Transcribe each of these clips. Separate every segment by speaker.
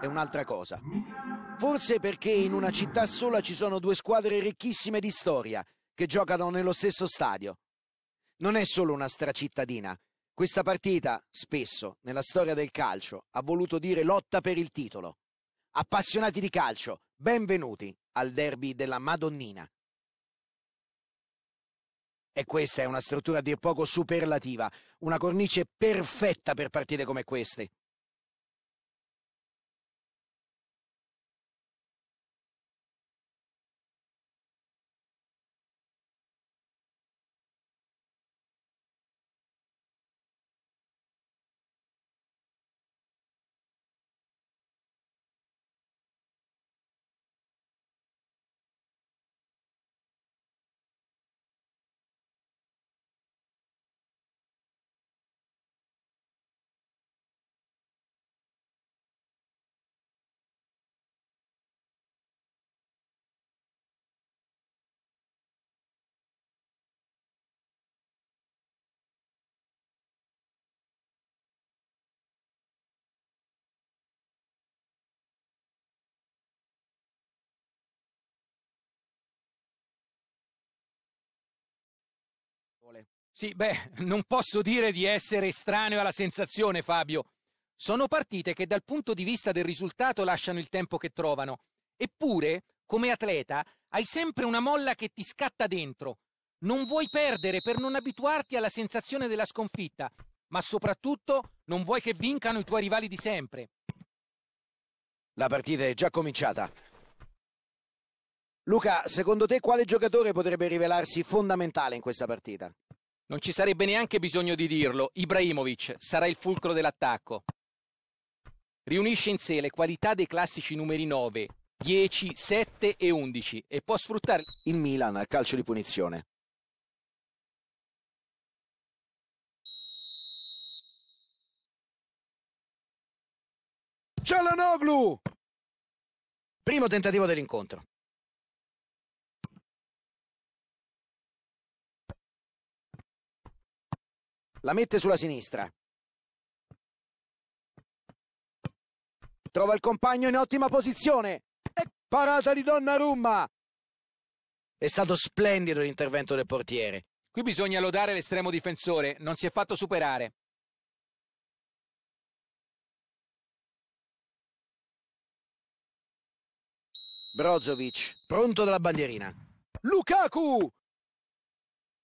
Speaker 1: è un'altra cosa. Forse perché in una città sola ci sono due squadre ricchissime di storia che giocano nello stesso stadio. Non è solo una stracittadina. Questa partita, spesso, nella storia del calcio, ha voluto dire lotta per il titolo. Appassionati di calcio, benvenuti al derby della Madonnina. E questa è una struttura a dir poco superlativa, una cornice perfetta per partite come queste.
Speaker 2: Sì, beh, non posso dire di essere estraneo alla sensazione, Fabio. Sono partite che dal punto di vista del risultato lasciano il tempo che trovano. Eppure, come atleta, hai sempre una molla che ti scatta dentro. Non vuoi perdere per non abituarti alla sensazione della sconfitta, ma soprattutto non vuoi che vincano i tuoi rivali di sempre.
Speaker 1: La partita è già cominciata. Luca, secondo te quale giocatore potrebbe rivelarsi fondamentale in questa partita?
Speaker 2: Non ci sarebbe neanche bisogno di dirlo, Ibrahimovic sarà il fulcro dell'attacco. Riunisce in sé le qualità dei classici numeri 9, 10, 7 e 11 e può sfruttare il
Speaker 1: Milan al calcio di punizione. Cialanoglu! Primo tentativo dell'incontro. La mette sulla sinistra. Trova il compagno in ottima posizione. E parata di Donnarumma. È stato splendido l'intervento del portiere.
Speaker 2: Qui bisogna lodare l'estremo difensore, non si è fatto superare.
Speaker 1: Brozovic, pronto dalla bandierina. Lukaku!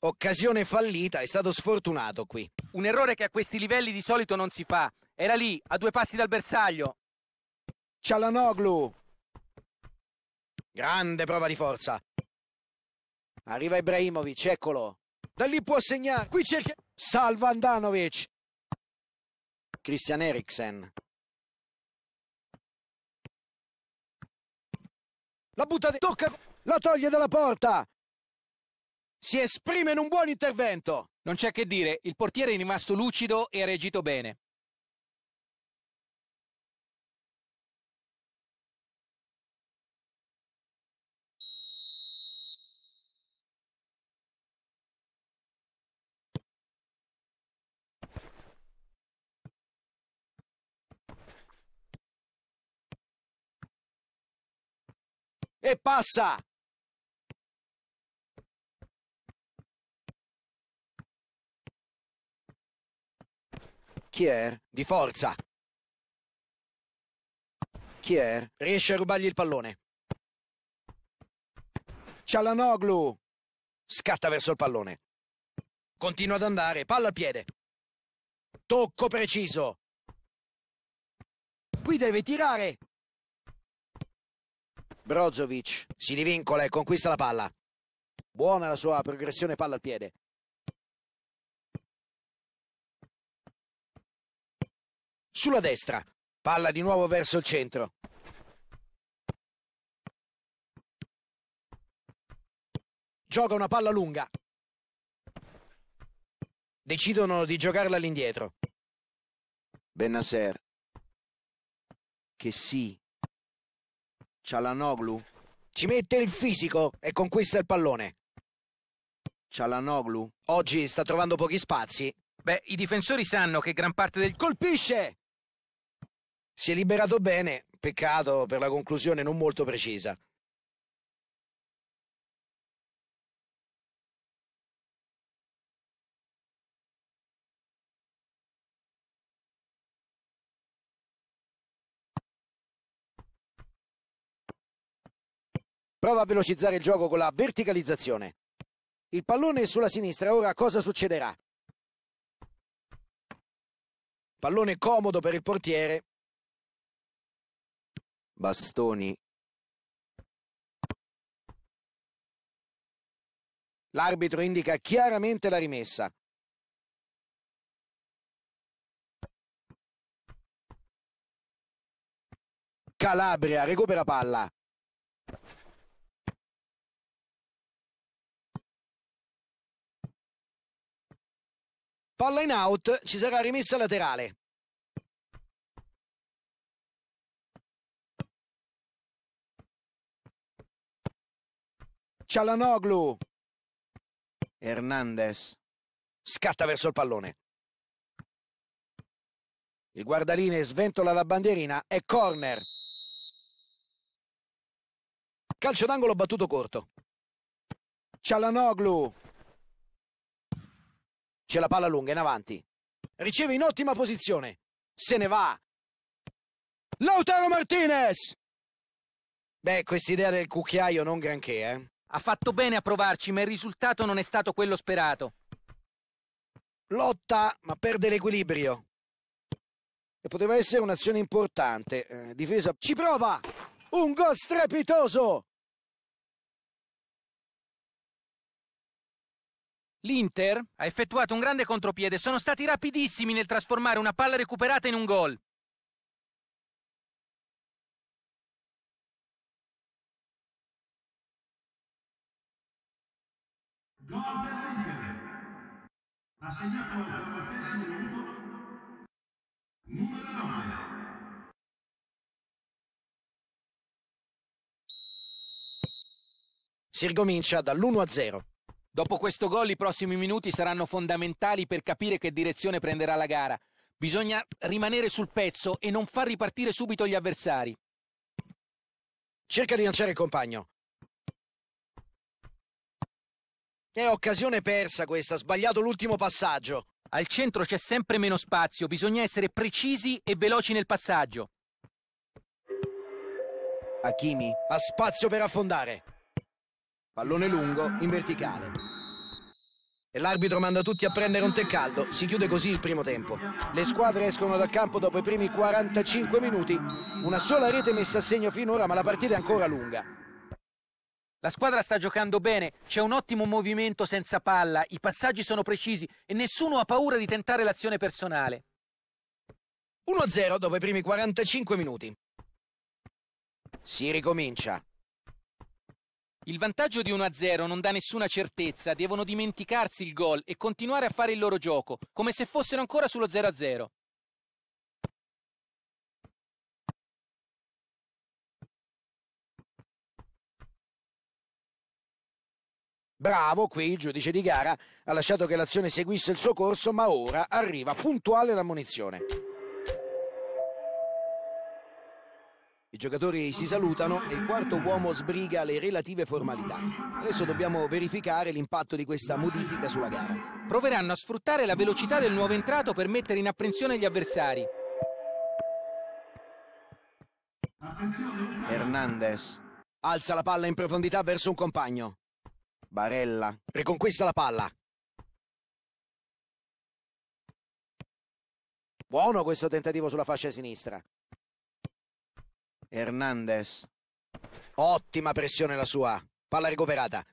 Speaker 1: Occasione fallita, è stato sfortunato qui.
Speaker 2: Un errore che a questi livelli di solito non si fa. Era lì, a due passi dal bersaglio.
Speaker 1: Cialanoglu. Grande prova di forza. Arriva Ibrahimovic, eccolo. Da lì può segnare. Qui cerca... Salva Andanovic. Christian Eriksen. La butta... Tocca... La toglie dalla porta.
Speaker 2: Si esprime in un buon intervento. Non c'è che dire, il portiere è rimasto lucido e ha reagito bene.
Speaker 1: E passa! Kier, di forza. Kier riesce a rubargli il pallone. Cialanoglu scatta verso il pallone. Continua ad andare, palla al piede. Tocco preciso. Qui deve tirare. Brozovic si divincola e conquista la palla. Buona la sua progressione palla al piede. sulla destra. Palla di nuovo verso il centro. Gioca una palla lunga. Decidono di giocarla all'indietro. Benasser. Che sì. Cialanoglu. Ci mette il fisico e conquista il pallone. Cialanoglu. Oggi sta trovando pochi spazi. Beh,
Speaker 2: i difensori sanno che gran parte del... Colpisce!
Speaker 1: Si è liberato bene, peccato per la conclusione non molto precisa. Prova a velocizzare il gioco con la verticalizzazione. Il pallone è sulla sinistra, ora cosa succederà? Pallone comodo per il portiere, bastoni L'arbitro indica chiaramente la rimessa. Calabria recupera palla. Palla in out, ci sarà rimessa laterale. Cialanoglu. Hernandez scatta verso il pallone. Il guardaline sventola la bandierina e corner. Calcio d'angolo battuto corto. Cialanoglu. C'è la palla lunga in avanti. Riceve in ottima posizione. Se ne va. Lautaro Martinez. Beh, quest'idea del cucchiaio non granché, eh.
Speaker 2: Ha fatto bene a provarci, ma il risultato non è stato quello sperato.
Speaker 1: Lotta, ma perde l'equilibrio. E poteva essere un'azione importante. Eh, difesa ci prova! Un gol strepitoso!
Speaker 2: L'Inter ha effettuato un grande contropiede, sono stati rapidissimi nel trasformare una palla recuperata in un gol.
Speaker 1: Gol per l'Inter. Ha segnato al 40 minuto numero 9.
Speaker 2: Si ricomincia dall'1-0. Dopo questo gol i prossimi minuti saranno fondamentali per capire che direzione prenderà la gara. Bisogna rimanere sul pezzo e non far ripartire subito gli avversari. Cerca di lanciare il compagno. Che occasione persa questa, sbagliato l'ultimo passaggio. Al centro c'è sempre meno spazio, bisogna essere precisi e veloci nel passaggio. Hakimi ha spazio per affondare. Pallone
Speaker 1: lungo in verticale. E l'arbitro manda tutti a prendere un tè caldo. Si chiude così il primo tempo. Le squadre escono dal campo dopo i primi 45 minuti. Una sola rete messa a segno finora, ma la partita è ancora lunga.
Speaker 2: La squadra sta giocando bene, c'è un ottimo movimento senza palla, i passaggi sono precisi e nessuno ha paura di tentare l'azione personale. 1-0 dopo i primi 45 minuti. Si ricomincia. Il vantaggio di 1-0 non dà nessuna certezza, devono dimenticarsi il gol e continuare a fare il loro gioco, come se fossero ancora sullo 0-0.
Speaker 1: Bravo, qui il giudice di gara ha lasciato che l'azione seguisse il suo corso, ma ora arriva puntuale l'ammonizione. I giocatori si salutano e il quarto uomo sbriga le relative formalità. Adesso dobbiamo verificare l'impatto di questa modifica sulla gara.
Speaker 2: Proveranno a sfruttare la velocità del nuovo entrato per mettere in apprensione gli avversari.
Speaker 1: Hernandez alza la palla in profondità verso un compagno. Barella riconquista la palla. Buono questo tentativo sulla fascia sinistra. Hernandez. Ottima pressione la sua. Palla recuperata.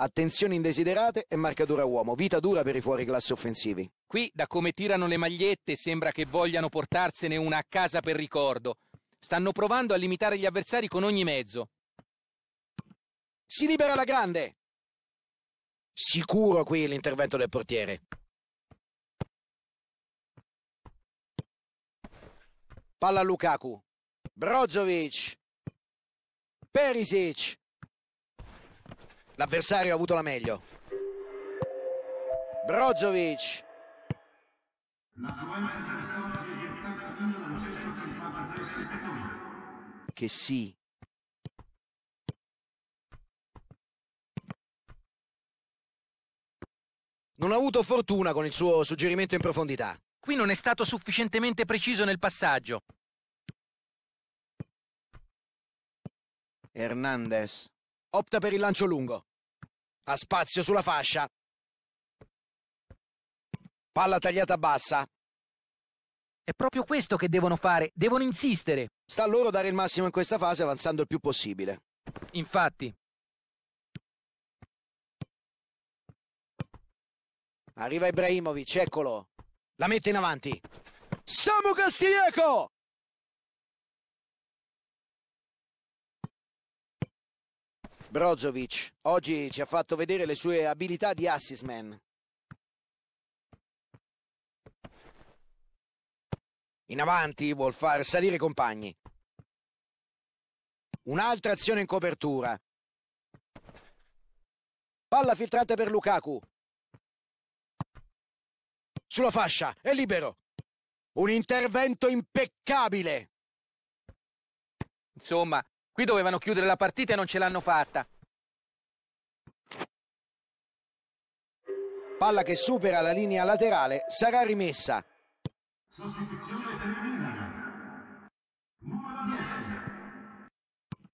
Speaker 1: Attenzioni indesiderate e marcatura uomo. Vita dura per i fuori classe offensivi.
Speaker 2: Qui, da come tirano le magliette, sembra che vogliano portarsene una a casa per ricordo. Stanno provando a limitare gli avversari con ogni mezzo. Si libera la grande.
Speaker 1: Sicuro qui l'intervento del portiere. Palla a Lukaku. Brozovic. Perisic. L'avversario ha avuto la meglio. Brozovic. Che sì, Non ha avuto fortuna con il suo suggerimento in profondità.
Speaker 2: Qui non è stato sufficientemente preciso nel passaggio.
Speaker 1: Hernandez opta per il lancio lungo. Ha spazio sulla fascia. Palla tagliata bassa. È proprio questo che devono fare, devono insistere. Sta a loro dare il massimo in questa fase avanzando il più possibile. Infatti, Arriva Ibrahimovic, eccolo. La mette in avanti. Samu Castiglieco! Brozovic oggi ci ha fatto vedere le sue abilità di assist man. In avanti vuol far salire i compagni. Un'altra azione in copertura. Palla filtrata per Lukaku sulla
Speaker 2: fascia, è libero. Un intervento impeccabile. Insomma, qui dovevano chiudere la partita e non ce l'hanno fatta.
Speaker 1: Palla che supera la linea laterale sarà rimessa.
Speaker 2: Sostituzione per Numero 10.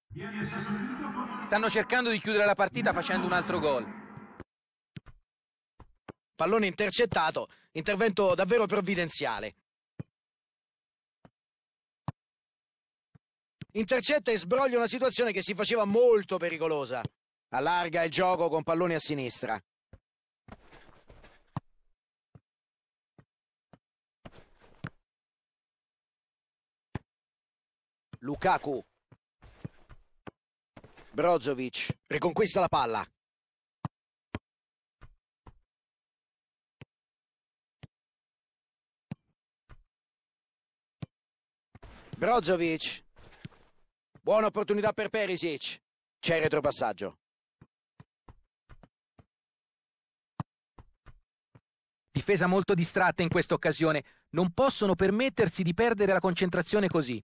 Speaker 2: Viene sostituito con... Stanno cercando di chiudere la partita facendo un altro gol. Pallone intercettato intervento
Speaker 1: davvero provvidenziale. Intercetta e sbroglia una situazione che si faceva molto pericolosa. Allarga il gioco con palloni a sinistra. Lukaku. Brozovic riconquista la palla. Brozovic. Buona opportunità per Perisic. C'è retropassaggio.
Speaker 2: Difesa molto distratta in questa occasione. Non possono permettersi di perdere la concentrazione così.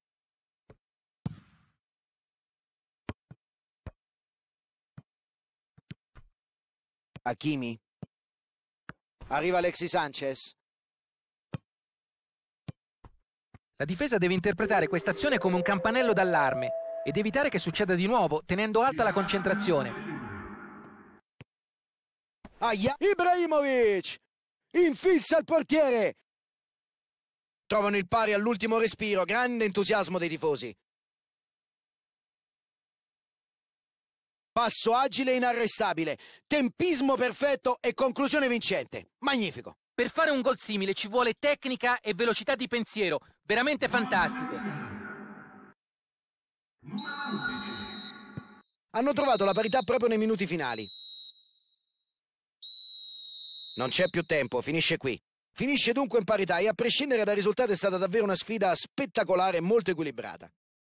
Speaker 1: Hakimi. Arriva Alexis Sanchez.
Speaker 2: La difesa deve interpretare questa azione come un campanello d'allarme ed evitare che succeda di nuovo, tenendo alta la concentrazione.
Speaker 1: Aia! Ibrahimovic! Infilza il portiere! Trovano il pari all'ultimo respiro, grande entusiasmo dei tifosi. Passo agile e inarrestabile,
Speaker 2: tempismo perfetto e conclusione
Speaker 1: vincente. Magnifico! Per
Speaker 2: fare un gol simile ci vuole tecnica e velocità di pensiero, Veramente fantastico.
Speaker 1: Hanno trovato la parità proprio nei minuti finali. Non c'è più tempo, finisce qui. Finisce dunque in parità e a prescindere dal risultato è stata davvero una sfida spettacolare e molto equilibrata.